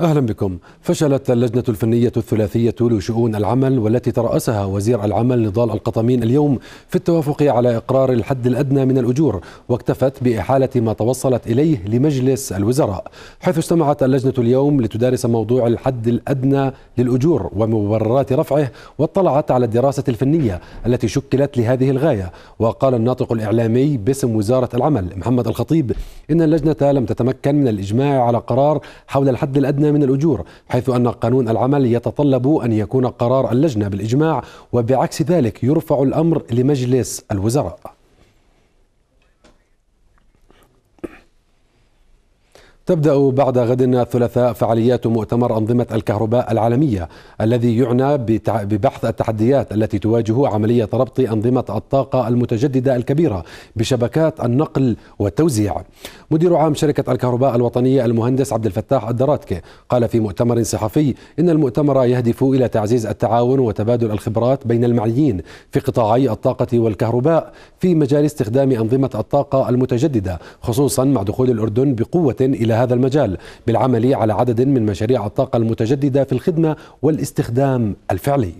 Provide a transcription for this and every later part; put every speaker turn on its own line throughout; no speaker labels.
أهلا بكم فشلت اللجنة الفنية الثلاثية لشؤون العمل والتي ترأسها وزير العمل نضال القطمين اليوم في التوافق على إقرار الحد الأدنى من الأجور واكتفت بإحالة ما توصلت إليه لمجلس الوزراء حيث اجتمعت اللجنة اليوم لتدارس موضوع الحد الأدنى للأجور ومبررات رفعه واطلعت على الدراسة الفنية التي شكلت لهذه الغاية وقال الناطق الإعلامي باسم وزارة العمل محمد الخطيب إن اللجنة لم تتمكن من الإجماع على قرار حول الحد الأدنى الأدنى من الأجور حيث أن قانون العمل يتطلب أن يكون قرار اللجنة بالإجماع وبعكس ذلك يرفع الأمر لمجلس الوزراء تبدأ بعد غد الثلاثاء فعاليات مؤتمر أنظمة الكهرباء العالمية الذي يعنى ببحث التحديات التي تواجه عملية ربط أنظمة الطاقة المتجددة الكبيرة بشبكات النقل والتوزيع. مدير عام شركة الكهرباء الوطنية المهندس عبد الفتاح الدراتكي قال في مؤتمر صحفي إن المؤتمر يهدف إلى تعزيز التعاون وتبادل الخبرات بين المعنيين في قطاعي الطاقة والكهرباء في مجال استخدام أنظمة الطاقة المتجددة خصوصا مع دخول الأردن بقوة إلى هذا المجال بالعمل على عدد من مشاريع الطاقة المتجددة في الخدمة والاستخدام الفعلي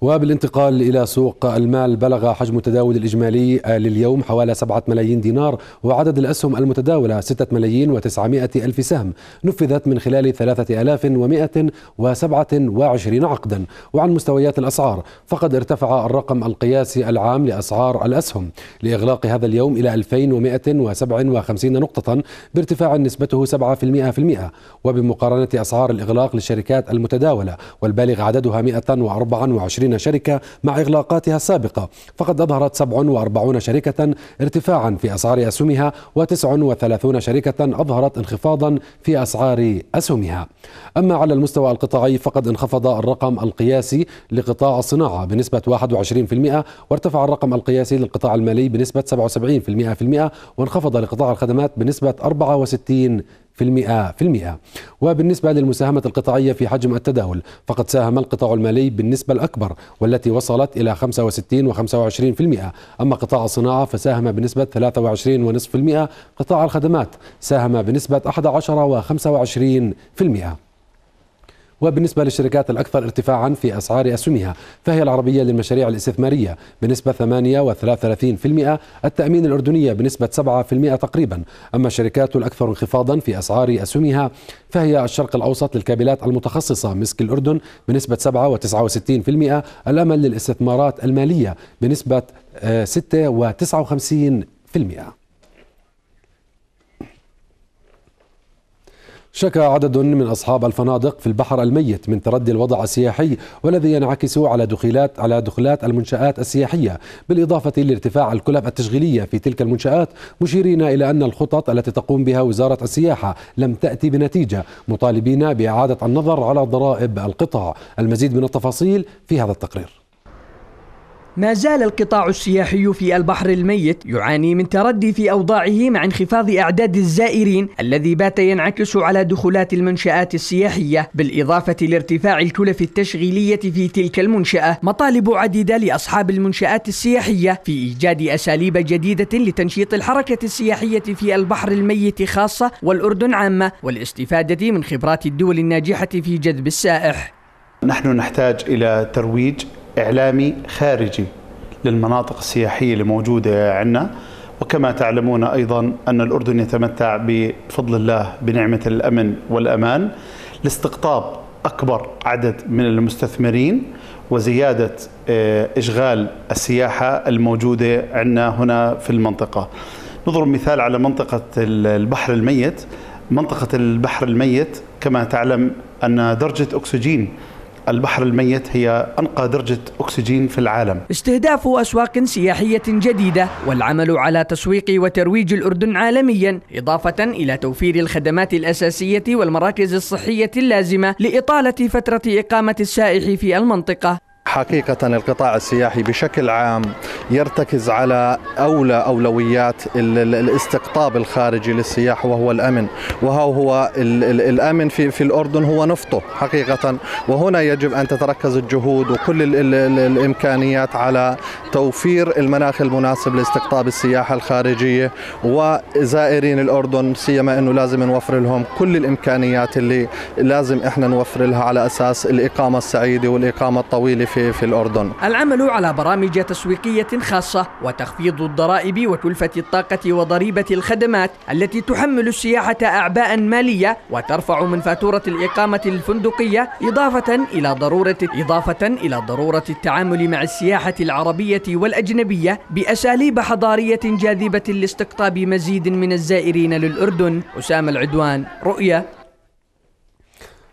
وبالانتقال إلى سوق المال بلغ حجم التداول الإجمالي آه، لليوم حوالي 7 ملايين دينار وعدد الأسهم المتداولة 6 ملايين و900 ألف سهم نفذت من خلال 3127 عقدا وعن مستويات الأسعار فقد ارتفع الرقم القياسي العام لأسعار الأسهم لإغلاق هذا اليوم إلى 2157 نقطة بارتفاع نسبته 7% وبمقارنة أسعار الإغلاق للشركات المتداولة والبالغ عددها 124 27 شركة مع إغلاقاتها السابقة فقد أظهرت 47 شركة ارتفاعا في أسعار أسهمها و39 شركة أظهرت انخفاضا في أسعار أسهمها أما على المستوى القطاعي فقد انخفض الرقم القياسي لقطاع الصناعة بنسبة 21% وارتفع الرقم القياسي للقطاع المالي بنسبة 77% وانخفض لقطاع الخدمات بنسبة 64% في المئة في المئة وبالنسبة للمساهمة القطاعية في حجم التداول فقد ساهم القطاع المالي بالنسبة الأكبر والتي وصلت إلى 65 و25% أما قطاع الصناعة فساهم بنسبة 23.5% قطاع الخدمات ساهم بنسبة 11 و25% وبالنسبة للشركات الأكثر ارتفاعا في أسعار أسهمها فهي العربية للمشاريع الاستثمارية بنسبة 8.33% التأمين الأردنية بنسبة 7% تقريبا أما الشركات الأكثر انخفاضا في أسعار أسهمها فهي الشرق الأوسط للكابلات المتخصصة مسك الأردن بنسبة 7.69% الأمل للاستثمارات المالية بنسبة 6.59% آه، شكى عدد من أصحاب الفنادق في البحر الميت من تردي الوضع السياحي والذي ينعكس على دخلات على دخلات المنشآت السياحية بالإضافة لارتفاع الكلف التشغيلية في تلك المنشآت مشيرين إلى أن الخطط التي تقوم بها وزارة السياحة لم تأتي بنتيجة مطالبين بإعادة النظر على ضرائب القطاع المزيد من التفاصيل في هذا التقرير
ما زال القطاع السياحي في البحر الميت يعاني من تردي في أوضاعه مع انخفاض أعداد الزائرين الذي بات ينعكس على دخولات المنشآت السياحية بالإضافة لارتفاع الكلف التشغيلية في تلك المنشأة مطالب عديدة لأصحاب المنشآت السياحية في إيجاد أساليب جديدة لتنشيط الحركة السياحية في البحر الميت خاصة والأردن عامة والاستفادة من خبرات الدول الناجحة في جذب السائح
نحن نحتاج إلى ترويج إعلامي خارجي للمناطق السياحية الموجودة عندنا وكما تعلمون أيضا أن الأردن يتمتع بفضل الله بنعمة الأمن والأمان لاستقطاب أكبر عدد من المستثمرين وزيادة آه، إشغال السياحة الموجودة عندنا هنا في المنطقة نضرب مثال على منطقة البحر الميت منطقة البحر الميت كما تعلم أن درجة أكسجين البحر الميت هي أنقى درجة أكسجين في العالم
استهداف أسواق سياحية جديدة والعمل على تسويق وترويج الأردن عالميا إضافة إلى توفير الخدمات الأساسية والمراكز الصحية اللازمة لإطالة فترة إقامة السائح في المنطقة
حقيقة القطاع السياحي بشكل عام يرتكز على أولى أولويات الاستقطاب الخارجي للسياح وهو الأمن وهو هو الامن في في الاردن هو نفطه حقيقه وهنا يجب ان تتركز الجهود وكل الامكانيات على توفير المناخ المناسب لاستقطاب السياحه الخارجيه وزائرين الاردن سيما انه لازم نوفر لهم كل الامكانيات اللي لازم احنا نوفر لها على اساس الاقامه السعيده والاقامه الطويله في في الاردن.
العمل على برامج تسويقيه خاصه وتخفيض الضرائب وتلفه الطاقه وضريبه الخدمات التي تحمل السياحه أعباء مالية وترفع من فاتورة الإقامة الفندقية إضافة إلى ضرورة إضافة إلى ضرورة التعامل مع السياحة العربية والأجنبية بأساليب حضارية جاذبة لاستقطاب مزيد من الزائرين للأردن أسامة العدوان رؤية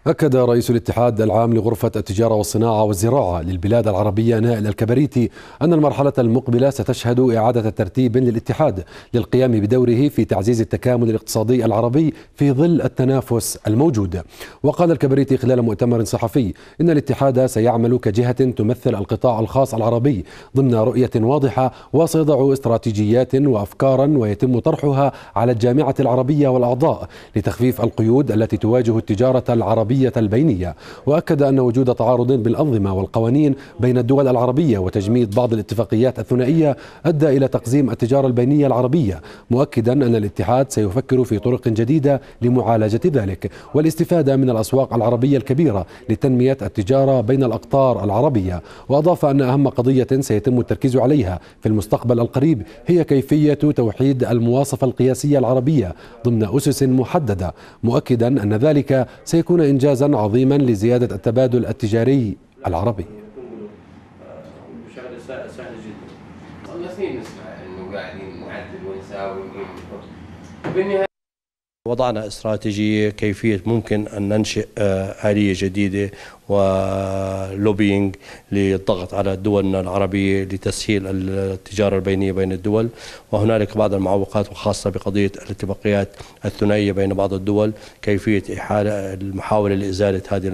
أكد رئيس الاتحاد العام لغرفة التجارة والصناعة والزراعة للبلاد العربية نائل الكبريتي أن المرحلة المقبلة ستشهد إعادة ترتيب للاتحاد للقيام بدوره في تعزيز التكامل الاقتصادي العربي في ظل التنافس الموجود وقال الكبريتي خلال مؤتمر صحفي إن الاتحاد سيعمل كجهة تمثل القطاع الخاص العربي ضمن رؤية واضحة وسيضع استراتيجيات وأفكارا ويتم طرحها على الجامعة العربية والأعضاء لتخفيف القيود التي تواجه التجارة العربية العربية البينية وأكد أن وجود تعارض بالأنظمة والقوانين بين الدول العربية وتجميد بعض الاتفاقيات الثنائية أدى إلى تقزيم التجارة البينية العربية مؤكدا أن الاتحاد سيفكر في طرق جديدة لمعالجة ذلك والاستفادة من الأسواق العربية الكبيرة لتنمية التجارة بين الأقطار العربية وأضاف أن أهم قضية سيتم التركيز عليها في المستقبل القريب هي كيفية توحيد المواصفة القياسية العربية ضمن أسس محددة مؤكدا أن ذلك سيكون إنجاز إنجازا عظيما لزيادة التبادل التجاري العربي وضعنا استراتيجية كيفية ممكن أن ننشئ آه، آلية جديدة ولوبينج للضغط على الدول العربية لتسهيل التجارة البينية بين الدول وهنالك بعض المعوقات وخاصة بقضية الاتفاقيات الثنائية بين بعض الدول كيفية إحالة المحاولة لإزالة هذه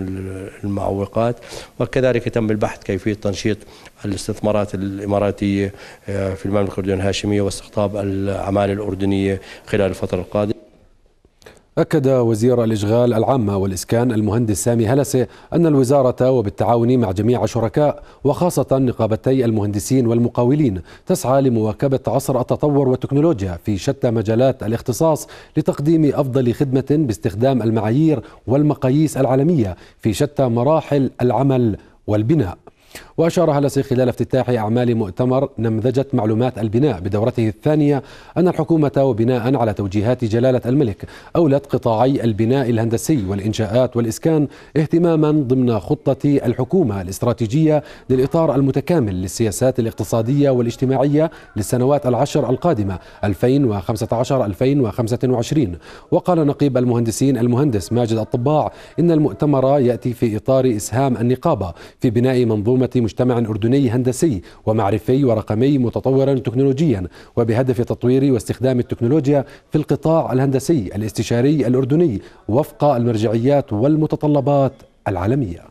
المعوقات وكذلك تم البحث كيفية تنشيط الاستثمارات الإماراتية آه، في المملكة الأردنية الهاشمية واستقطاب العمالة الأردنية خلال الفترة القادمة أكد وزير الإشغال العامة والإسكان المهندس سامي هلسة أن الوزارة وبالتعاون مع جميع الشركاء وخاصة نقابتي المهندسين والمقاولين تسعى لمواكبة عصر التطور والتكنولوجيا في شتى مجالات الاختصاص لتقديم أفضل خدمة باستخدام المعايير والمقاييس العالمية في شتى مراحل العمل والبناء وأشار هلسي خلال افتتاح أعمال مؤتمر نمذجة معلومات البناء بدورته الثانية أن الحكومة وبناء على توجيهات جلالة الملك أولت قطاعي البناء الهندسي والإنشاءات والإسكان اهتماما ضمن خطة الحكومة الاستراتيجية للإطار المتكامل للسياسات الاقتصادية والاجتماعية للسنوات العشر القادمة 2015-2025 وقال نقيب المهندسين المهندس ماجد الطباع إن المؤتمر يأتي في إطار إسهام النقابة في بناء منظومة منظومة مجتمع أردني هندسي ومعرفي ورقمي متطورا تكنولوجيا وبهدف تطوير واستخدام التكنولوجيا في القطاع الهندسي الاستشاري الأردني وفق المرجعيات والمتطلبات العالميه